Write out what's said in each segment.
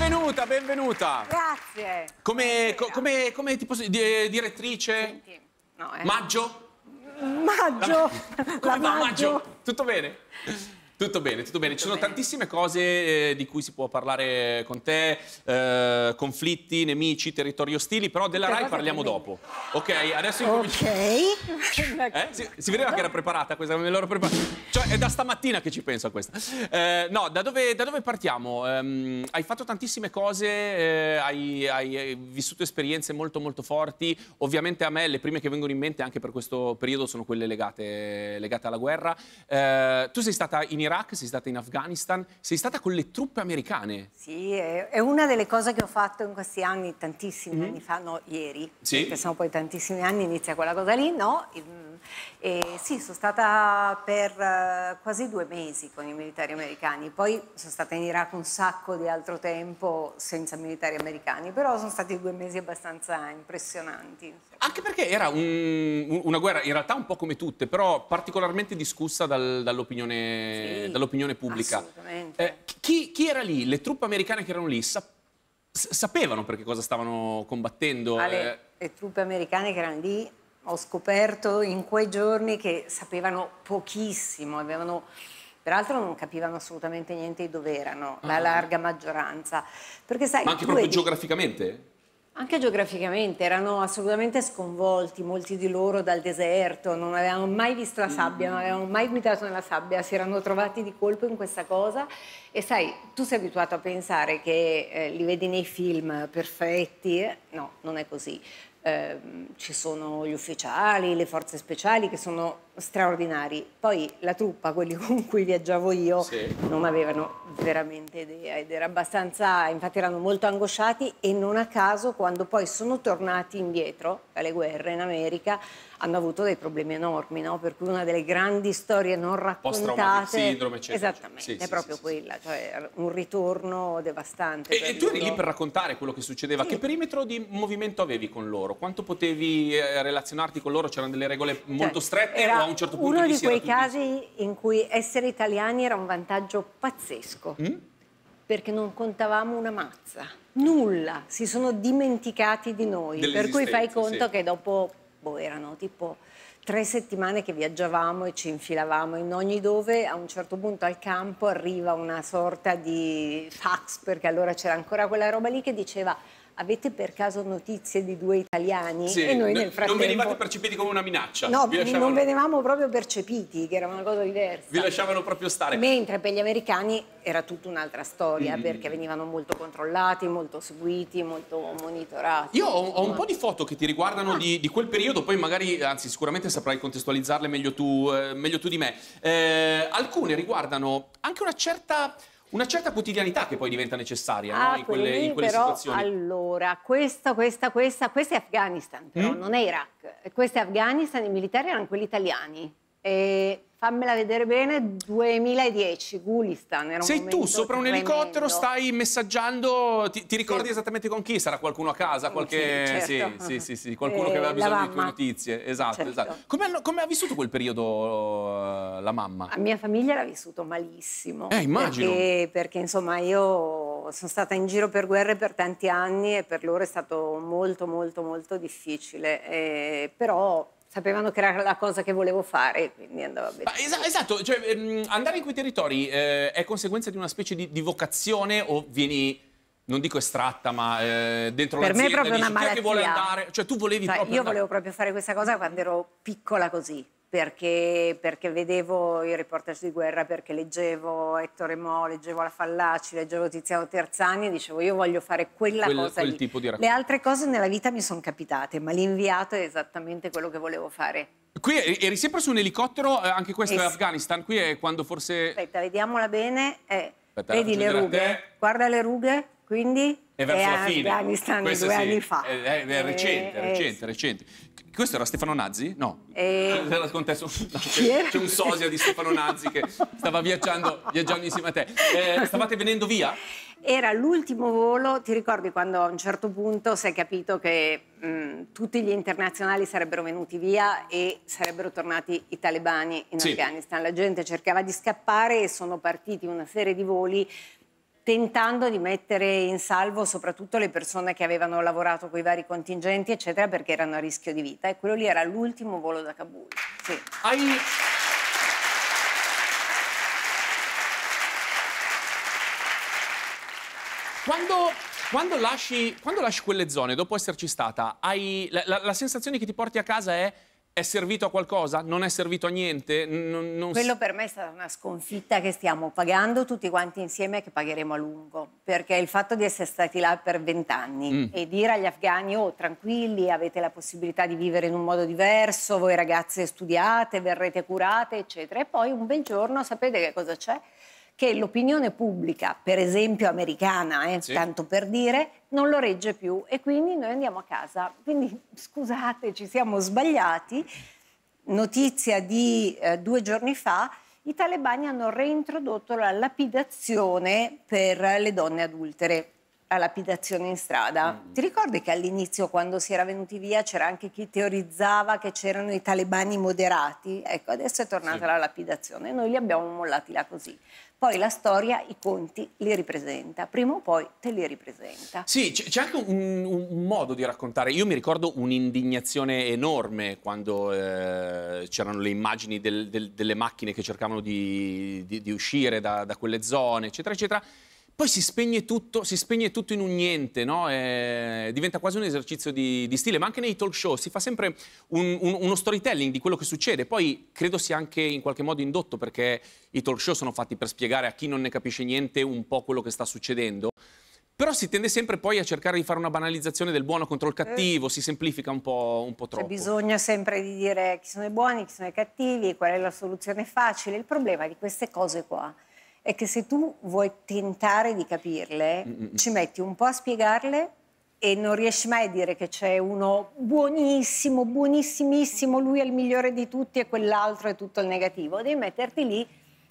Benvenuta, benvenuta. Grazie. Come, co, come, come ti posso eh, direttrice? Senti, no, eh. Maggio? Maggio. La, come la va maggio. maggio? Tutto bene? Tutto bene, tutto bene. Tutto Ci sono bene. tantissime cose eh, di cui si può parlare eh, con te, eh, conflitti, nemici, territori ostili, però della Rai parliamo dopo. Ok, adesso incominciamo. Ok. Eh? Si, si, vedeva che era preparata questa, me l'ero preparata. Cioè, è da stamattina che ci penso a questa. Eh, no, da dove, da dove partiamo? Um, hai fatto tantissime cose, eh, hai, hai, hai vissuto esperienze molto molto forti. Ovviamente a me le prime che vengono in mente anche per questo periodo sono quelle legate, legate alla guerra. tu sei stata in Iraq Iraq, sei stata in Afghanistan, sei stata con le truppe americane. Sì, è una delle cose che ho fatto in questi anni, tantissimi mm anni fa, no, ieri, sì. perché sono poi tantissimi anni, inizia quella cosa lì, no? Ehm, e sì, sono stata per eh, quasi due mesi con i militari americani, poi sono stata in Iraq un sacco di altro tempo senza militari americani, però sono stati due mesi abbastanza impressionanti. Anche perché era un, una guerra in realtà un po' come tutte, però particolarmente discussa dal, dall'opinione sì, dall pubblica. Assolutamente. Eh, chi, chi era lì? Le truppe americane che erano lì sapevano sapevano perché cosa stavano combattendo. Ah, le, eh, le, truppe americane che erano lì ho scoperto in quei giorni che sapevano pochissimo, avevano, peraltro non capivano assolutamente niente di dove erano, ah. la ah, ah. larga maggioranza. Perché, sai, Ma anche proprio eri... geograficamente? Anche geograficamente erano assolutamente sconvolti, molti di loro dal deserto, non avevano mai visto la mm. sabbia, non avevano mai guidato nella sabbia, si erano trovati di colpo in questa cosa e sai, tu sei abituato a pensare che eh, li vedi nei film perfetti, no, non è così. Ehm, ci sono gli ufficiali, le forze speciali che sono straordinari. Poi la truppa, quelli con cui viaggiavo io, sì. non avevano veramente idea ed era abbastanza, infatti erano molto angosciati e non a caso quando poi sono tornati indietro dalle guerre in America hanno avuto dei problemi enormi, no? per cui una delle grandi storie non raccontate... Sindrome, eccetera, esattamente, sì, è sì, proprio quella, cioè un ritorno devastante. E, e tu eri lì per raccontare quello che succedeva, che perimetro di movimento avevi con loro? loro? Quanto potevi eh, relazionarti con loro? C'erano delle regole cioè, molto cioè, strette era o a un certo punto... Uno di quei casi in cui essere italiani era un vantaggio pazzesco. Mm? perché non contavamo una mazza, nulla, si sono dimenticati di noi, per cui fai conto sì. che dopo, boh, erano tipo tre settimane che viaggiavamo e ci infilavamo in ogni dove, a un certo punto al campo arriva una sorta di fax, perché allora c'era ancora quella roba lì che diceva avete per caso notizie di due italiani? Sì, e noi nel frattempo... Non venivate percepiti come una minaccia? No, vi lasciavano... non venivamo proprio percepiti, che era una cosa diversa. Vi lasciavano proprio stare. Mentre per gli americani era tutta un'altra storia, mm. perché venivano molto controllati, molto seguiti, molto monitorati. Io ho, ho un po' di foto che ti riguardano ah. di, di, quel periodo, poi magari, anzi sicuramente saprai contestualizzarle meglio tu, eh, meglio tu di me. Eh, alcune riguardano anche una certa una certa quotidianità che poi diventa necessaria ah, no? in quelle, in quelle però, situazioni. Allora, questa, questa, questa, questo è Afghanistan, però mm? non è Iraq. Questo è Afghanistan, i militari erano quelli italiani. E fammela vedere bene, 2010, Gulistan. Era Sei tu sopra un tremendo. elicottero, stai messaggiando, ti, ti ricordi sì. esattamente con chi? Sarà qualcuno a casa, qualche... sì, certo. sì, sì, sì, qualcuno eh, che aveva bisogno di tue notizie. Esatto, certo. esatto. Come, come, ha vissuto quel periodo eh, la mamma? La mia famiglia l'ha vissuto malissimo. Eh, immagino. Perché, perché insomma io sono stata in giro per guerre per tanti anni e per loro è stato molto molto molto difficile, eh, però sapevano che era la cosa che volevo fare, quindi andava bene. Esa esatto, cioè, ehm, andare in quei territori eh, è conseguenza di una specie di, di vocazione o vieni non dico estratta, ma eh, dentro per me è proprio dici, una malattia. Cioè, tu volevi cioè, proprio... Io andare... volevo proprio fare questa cosa quando ero piccola così perché, perché, vedevo i reportage di guerra, perché leggevo Ettore Mo, leggevo La Fallaci, leggevo Tiziano Terzani e dicevo io voglio fare quella quel, cosa quel lì. Le altre cose nella vita mi sono capitate, ma l'inviato è esattamente quello che volevo fare. Qui eri sempre su un elicottero, eh, anche questo es è Afghanistan, qui è quando forse... Aspetta, vediamola bene. Eh, Aspetta, vedi le rughe? Guarda le rughe, quindi è verso è la fine. Afghanistan Questo due sì, anni fa. È, è, è eh, recente, eh, recente, eh, recente. Questo era Stefano Nazzi? No. Eh, era il contesto. c'è un sosia di Stefano Nazzi che stava viaggiando, viaggiando insieme a te. Eh, stavate venendo via? Era l'ultimo volo, ti ricordi quando a un certo punto si è capito che mh, mm, tutti gli internazionali sarebbero venuti via e sarebbero tornati i talebani in sì. Afghanistan. La gente cercava di scappare e sono partiti una serie di voli tentando di mettere in salvo soprattutto le persone che avevano lavorato con i vari contingenti, eccetera, perché erano a rischio di vita. E quello lì era l'ultimo volo da Kabul. Sì. Hai... Quando, quando, lasci, quando, lasci, quelle zone, dopo esserci stata, hai, la, la, la sensazione che ti porti a casa è è servito a qualcosa? Non è servito a niente? Non, non... Quello per me è stata una sconfitta che stiamo pagando tutti quanti insieme e che pagheremo a lungo, perché il fatto di essere stati là per vent'anni mm. e dire agli afghani, oh tranquilli, avete la possibilità di vivere in un modo diverso, voi ragazze studiate, verrete curate, eccetera, e poi un bel giorno sapete che cosa c'è? che l'opinione pubblica, per esempio americana, eh, sì. tanto per dire, non lo regge più e quindi noi andiamo a casa. Quindi scusate, ci siamo sbagliati. Notizia di eh, due giorni fa, i talebani hanno reintrodotto la lapidazione per le donne adultere la lapidazione in strada. Mm. Ti ricordi che all'inizio, quando si era venuti via, c'era anche chi teorizzava che c'erano i talebani moderati? Ecco, adesso è tornata sì. la lapidazione, noi li abbiamo mollati là così. Poi la storia, i conti li ripresenta, prima o poi te li ripresenta. Sì, c'è anche un, un, modo di raccontare. Io mi ricordo un'indignazione enorme quando eh, c'erano le immagini del, del, delle macchine che cercavano di, di, di uscire da, da quelle zone, eccetera, eccetera poi si spegne tutto, si spegne tutto in un niente, no? eh, diventa quasi un esercizio di, di, stile, ma anche nei talk show si fa sempre un, un, uno storytelling di quello che succede, poi credo sia anche in qualche modo indotto perché i talk show sono fatti per spiegare a chi non ne capisce niente un po' quello che sta succedendo. Però si tende sempre poi a cercare di fare una banalizzazione del buono contro il eh. cattivo, eh. si semplifica un po', un po cioè, troppo. C'è bisogno sempre di dire chi sono i buoni, chi sono i cattivi, qual è la soluzione facile. Il problema di queste cose qua è che se tu vuoi tentare di capirle, Mm-mm. ci metti un po' a spiegarle e non riesci mai a dire che c'è uno buonissimo, buonissimissimo, lui è il migliore di tutti e quell'altro è tutto il negativo. Devi metterti lì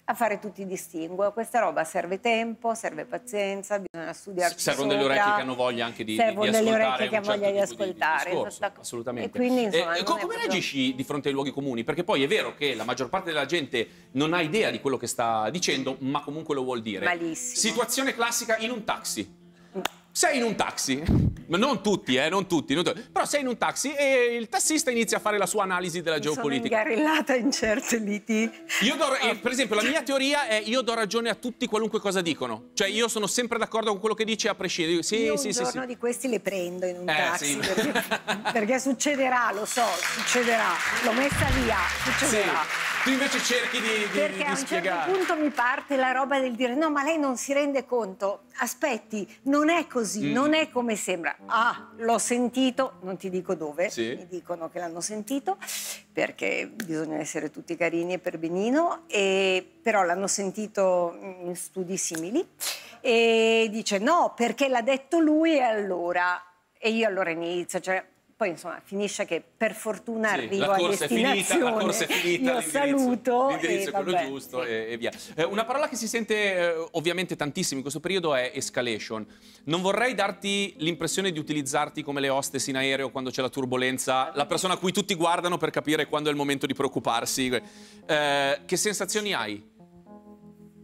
a fare tutti i distinguo. questa roba serve tempo, serve pazienza, bisogna studiare. Servono delle orecchie che hanno voglia anche di, servono certo di ascoltare. Servono delle orecchie che hanno voglia certo di ascoltare. Di discorso, esatto. assolutamente. E quindi, insomma, eh, come proprio... reagisci di fronte ai luoghi comuni? Perché poi è vero che la maggior parte della gente non ha idea di quello che sta dicendo, ma comunque lo vuol dire. Malissimo. Situazione classica in un taxi. Mm sei in un taxi, ma non tutti, eh, non tutti, non tutti, però sei in un taxi e il tassista inizia a fare la sua analisi della Mi geopolitica. Sono ingarellata in certe liti. Io do, eh, per esempio, la mia teoria è io do ragione a tutti qualunque cosa dicono. Cioè, io sono sempre d'accordo con quello che dice a prescindere. Sì, io sì, un sì, giorno sì. di questi le prendo in un eh, taxi, sì. perché, perché, succederà, lo so, succederà. L'ho messa via, succederà. Sì. Tu invece cerchi di, di Perché di a un spiegare. certo punto mi parte la roba del dire no, ma lei non si rende conto. Aspetti, non è così, mm. non è come sembra. Ah, l'ho sentito, non ti dico dove, sì. mi dicono che l'hanno sentito, perché bisogna essere tutti carini e per benino, e, però l'hanno sentito in studi simili. E dice no, perché l'ha detto lui e allora. E io allora inizio, cioè poi insomma finisce che per fortuna sì, arrivo la corsa a destinazione. È finita, la corsa è finita, io saluto. L'indirizzo è quello vabbè, giusto sì. e, e, via. Eh, una parola che si sente eh, ovviamente tantissimo in questo periodo è escalation. Non vorrei darti l'impressione di utilizzarti come le hostess in aereo quando c'è la turbolenza, la persona a cui tutti guardano per capire quando è il momento di preoccuparsi. Eh, che sensazioni hai?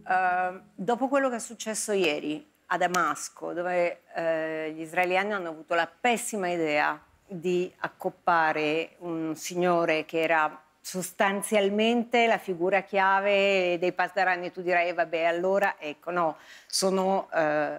Uh, dopo quello che è successo ieri a Damasco, dove uh, gli israeliani hanno avuto la pessima idea di accoppare un signore che era sostanzialmente la figura chiave dei pasdarani, tu direi eh, vabbè allora ecco no, sono eh,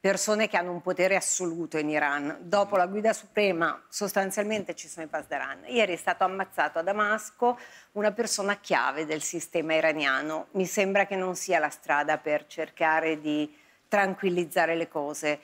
persone che hanno un potere assoluto in Iran. Dopo la guida suprema sostanzialmente ci sono i pasdaran. Ieri è stato ammazzato a Damasco una persona chiave del sistema iraniano. Mi sembra che non sia la strada per cercare di tranquillizzare le cose.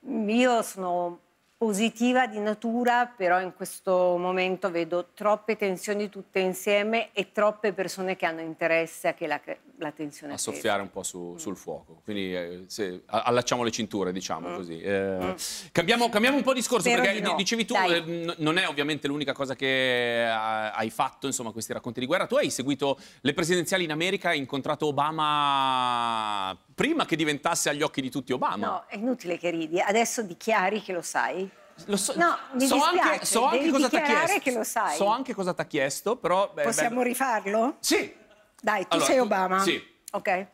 Io sono positiva di natura, però in questo momento vedo troppe tensioni tutte insieme e troppe persone che hanno interesse a che la, l'attenzione a soffiare un po' su, mm. sul fuoco. Quindi eh, se, allacciamo le cinture, diciamo mm. così. Eh, mm. cambiamo, cambiamo, un po' discorso, Spero perché di no. dicevi tu, Dai. Eh, non è ovviamente l'unica cosa che hai fatto, insomma, questi racconti di guerra. Tu hai seguito le presidenziali in America, hai incontrato Obama prima che diventasse agli occhi di tutti Obama. No, è inutile che ridi. Adesso dichiari che lo sai. Lo so, no, mi so dispiace, anche, so anche cosa ti ha chiesto. Che lo sai. So anche cosa ti ha chiesto, però... Beh, Possiamo beh, rifarlo? Sì. Dai, tu allora, sei Obama. Sì. Ok.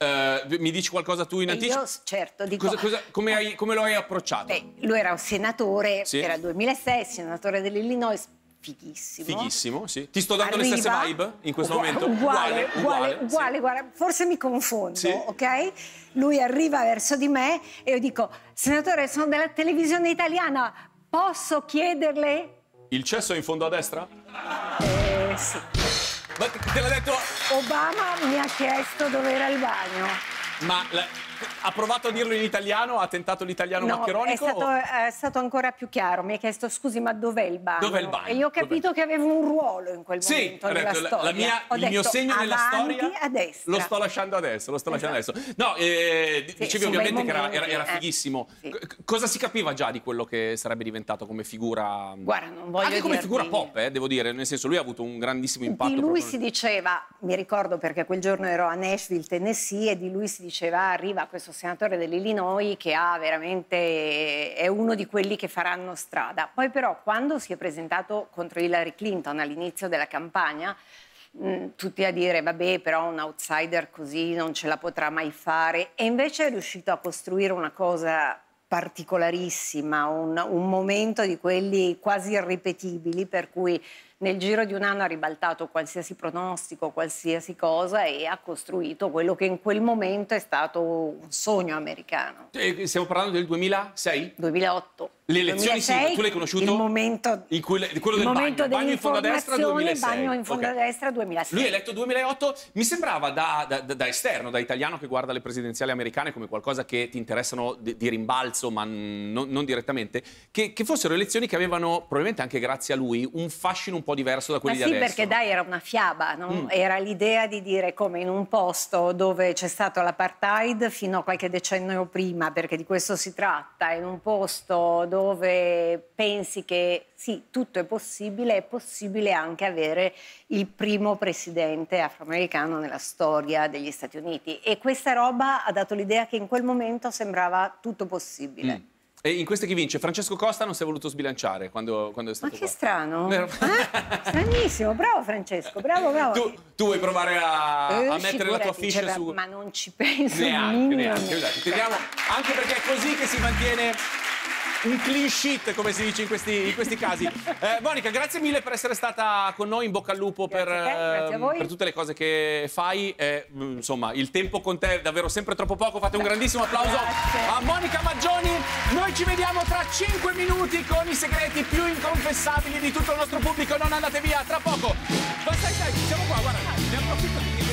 Uh, mi dici qualcosa tu in eh, anticipo? Io certo, dico... Cosa, cosa, come, hai, come, lo hai approcciato? Beh, lui era un senatore, sì. era 2006, senatore dell'Illinois, fighissimo. Fighissimo, sì. Ti sto dando Arriva, le stesse vibe in questo uguale, momento? Uguale, uguale, uguale, uguale sì. guarda, forse mi confondo, sì. ok? Lui arriva verso di me e io dico, senatore, sono della televisione italiana, posso chiederle... Il cesso è in fondo a destra? Eh, sì. Ma te l'ha detto... Obama mi ha chiesto dove era il bagno. Ma... La ha provato a dirlo in italiano, ha tentato l'italiano no, maccheronico? È stato, o... è stato, ancora più chiaro, mi ha chiesto scusi ma dov'è il bagno? Dov'è il bagno? E io ho capito dov'è? che avevo un ruolo in quel sì, momento nella detto, storia. La mia, ho il detto, mio segno nella storia lo sto lasciando adesso, lo sto esatto. adesso. No, eh, sì, dicevi ovviamente momenti, che era, era, era eh, fighissimo. Sì. Cosa si capiva già di quello che sarebbe diventato come figura? Mm, Guarda, non voglio Anche come figura pop, eh, devo dire, nel senso lui ha avuto un grandissimo impatto. Di lui si diceva, mi ricordo perché quel giorno ero a Nashville, Tennessee, e di lui si diceva arriva questo senatore dell'Illinois che ha veramente, è uno di quelli che faranno strada. Poi però quando si è presentato contro Hillary Clinton all'inizio della campagna, mm, tutti a dire vabbè però un outsider così non ce la potrà mai fare e invece è riuscito a costruire una cosa particolarissima, un, un momento di quelli quasi irripetibili per cui nel giro di un anno ha ribaltato qualsiasi pronostico, qualsiasi cosa e ha costruito quello che in quel momento è stato un sogno americano. E eh, stiamo parlando del 2006? 2008. Le elezioni 2006, sì, tu l'hai conosciuto? Il momento, in cui, le, quello il del momento bagno, bagno in fondo a destra 2006. Bagno in fondo okay. a destra 2006. Lui è eletto 2008, mi sembrava da, da, da, esterno, da italiano che guarda le presidenziali americane come qualcosa che ti interessano di, di rimbalzo, ma non, non direttamente, che, che, fossero elezioni che avevano, probabilmente anche grazie a lui, un fascino un po' diverso da quelli ma di adesso. sì, perché dai, era una fiaba, no? mm. era l'idea di dire come in un posto dove c'è stato l'apartheid fino a qualche decennio prima, perché di questo si tratta, in un posto dove dove pensi che sì, tutto è possibile, è possibile anche avere il primo presidente afroamericano nella storia degli Stati Uniti. E questa roba ha dato l'idea che in quel momento sembrava tutto possibile. Mm. E in queste chi vince? Francesco Costa non si è voluto sbilanciare quando, quando è stato Ma che qua. strano! Eh? eh? Stranissimo, bravo Francesco, bravo, bravo. Tu, tu vuoi provare a, a eh, mettere la tua ficha cioè, su... Ma non ci penso neanche, neanche anche perché è così che si mantiene un clean sheet, come si dice in questi, in questi casi. Eh, Monica, grazie mille per essere stata con noi, in bocca al lupo per, ehm, per tutte le cose che fai. Eh, insomma, il tempo con te è davvero sempre troppo poco. Fate un grandissimo applauso grazie. a Monica Maggioni. Noi ci vediamo tra 5 minuti con i segreti più inconfessabili di tutto il nostro pubblico. Non andate via, tra poco. Ma stai, stai, siamo qua, guarda, ne approfitto. di